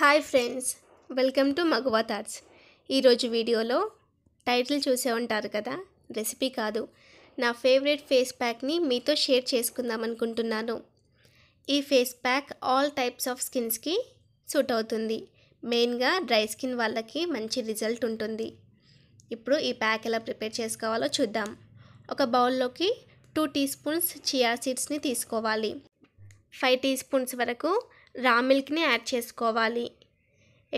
hi friends welcome to Maguva thoughts ఈరోజు వీడియోలో title చూసే ఉంటారు కదా రెసిపీ కాదు నా ఫేవరెట్ ఫేస్ ప్యాక్ని మీతో షేర్ చేసుకుందాం అనుకుంటున్నాను ఈ face pack all types of స్కిన్స్కి సూట్ అవుతుంది మెయిన్గా డ్రై స్కిన్ వాళ్ళకి మంచి రిజల్ట్ ఉంటుంది ఇప్పుడు ఈ ప్యాక్ ఎలా ప్రిపేర్ చేసుకోవాలో చూద్దాం ఒక బౌల్లోకి టూ టీ స్పూన్స్ చియా సీడ్స్ని తీసుకోవాలి ఫైవ్ టీ స్పూన్స్ వరకు రా మిల్క్ని యాడ్ చేసుకోవాలి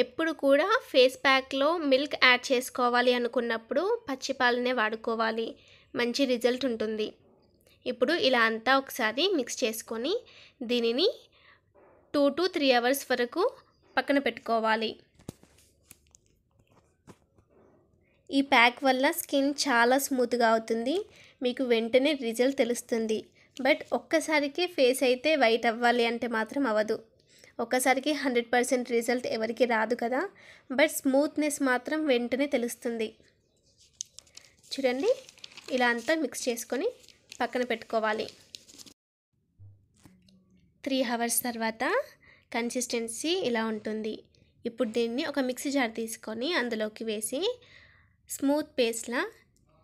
ఎప్పుడు కూడా ఫేస్ ప్యాక్లో మిల్క్ యాడ్ చేసుకోవాలి అనుకున్నప్పుడు పచ్చిపాలనే వాడుకోవాలి మంచి రిజల్ట్ ఉంటుంది ఇప్పుడు ఇలా అంతా ఒకసారి మిక్స్ చేసుకొని దీనిని టూ టు త్రీ అవర్స్ వరకు పక్కన పెట్టుకోవాలి ఈ ప్యాక్ వల్ల స్కిన్ చాలా స్మూత్గా అవుతుంది మీకు వెంటనే రిజల్ట్ తెలుస్తుంది బట్ ఒక్కసారికి ఫేస్ అయితే వైట్ అవ్వాలి అంటే మాత్రం అవ్వదు ఒక్కసారికి హండ్రెడ్ పర్సెంట్ రిజల్ట్ ఎవరికి రాదు కదా బట్ స్మూత్నెస్ మాత్రం వెంటనే తెలుస్తుంది చూడండి ఇలా అంతా మిక్స్ చేసుకొని పక్కన పెట్టుకోవాలి త్రీ అవర్స్ తర్వాత కన్సిస్టెన్సీ ఇలా ఉంటుంది ఇప్పుడు దీన్ని ఒక మిక్సీ జార్ తీసుకొని అందులోకి వేసి స్మూత్ పేస్ట్లా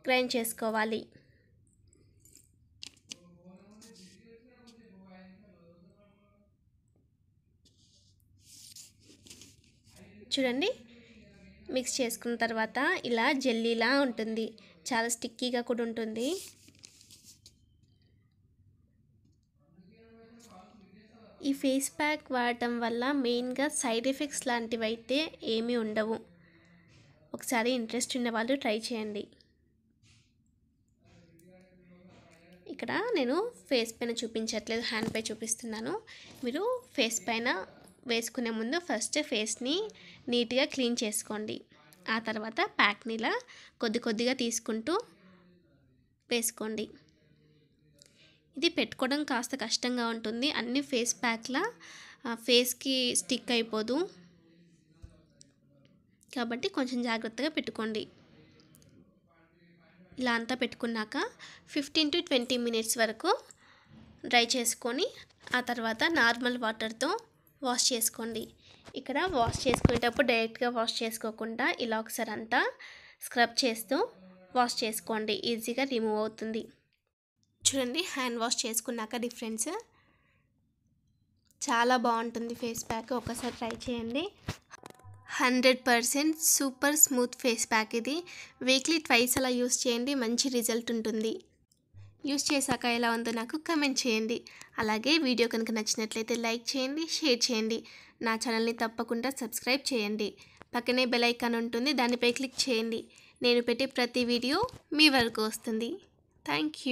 గ్రైండ్ చేసుకోవాలి చూడండి మిక్స్ చేసుకున్న తర్వాత ఇలా జెల్లీలా ఉంటుంది చాలా స్టిక్కీగా కూడా ఉంటుంది ఈ ఫేస్ ప్యాక్ వాడటం వల్ల మెయిన్గా సైడ్ ఎఫెక్ట్స్ లాంటివి అయితే ఏమీ ఉండవు ఒకసారి ఇంట్రెస్ట్ ఉన్న వాళ్ళు ట్రై చేయండి ఇక్కడ నేను ఫేస్ పైన చూపించట్లేదు హ్యాండ్ పై చూపిస్తున్నాను మీరు ఫేస్ పైన వేసుకునే ముందు ఫస్ట్ ఫేస్ని నీట్గా క్లీన్ చేసుకోండి ఆ తర్వాత ప్యాక్నిలా కొద్ది కొద్దిగా తీసుకుంటూ వేసుకోండి ఇది పెట్టుకోవడం కాస్త కష్టంగా ఉంటుంది అన్ని ఫేస్ ప్యాక్లా ఫేస్కి స్టిక్ అయిపోదు కాబట్టి కొంచెం జాగ్రత్తగా పెట్టుకోండి ఇలా అంతా పెట్టుకున్నాక ఫిఫ్టీన్ టు ట్వంటీ మినిట్స్ వరకు డ్రై చేసుకొని ఆ తర్వాత నార్మల్ వాటర్తో వాష్ చేసుకోండి ఇక్కడ వాష్ చేసుకునేటప్పుడు డైరెక్ట్గా వాష్ చేసుకోకుండా ఇలా ఒకసారి అంతా స్క్రబ్ చేస్తూ వాష్ చేసుకోండి ఈజీగా రిమూవ్ అవుతుంది చూడండి హ్యాండ్ వాష్ చేసుకున్నాక డిఫరెన్స్ చాలా బాగుంటుంది ఫేస్ ప్యాక్ ఒకసారి ట్రై చేయండి hundred percent super smooth face pack ఇది వీక్లీ ట్వైస్ అలా యూస్ చేయండి మంచి రిజల్ట్ ఉంటుంది యూస్ చేశాక ఎలా ఉందో నాకు కమెంట్ చేయండి అలాగే వీడియో కనుక నచ్చినట్లయితే లైక్ చేయండి షేర్ చేయండి నా ఛానల్ని తప్పకుండా సబ్స్క్రైబ్ చేయండి పక్కనే బెల్ ఐకాన్ ఉంటుంది దానిపై క్లిక్ చేయండి నేను పెట్టే ప్రతి వీడియో మీ వరకు వస్తుంది థ్యాంక్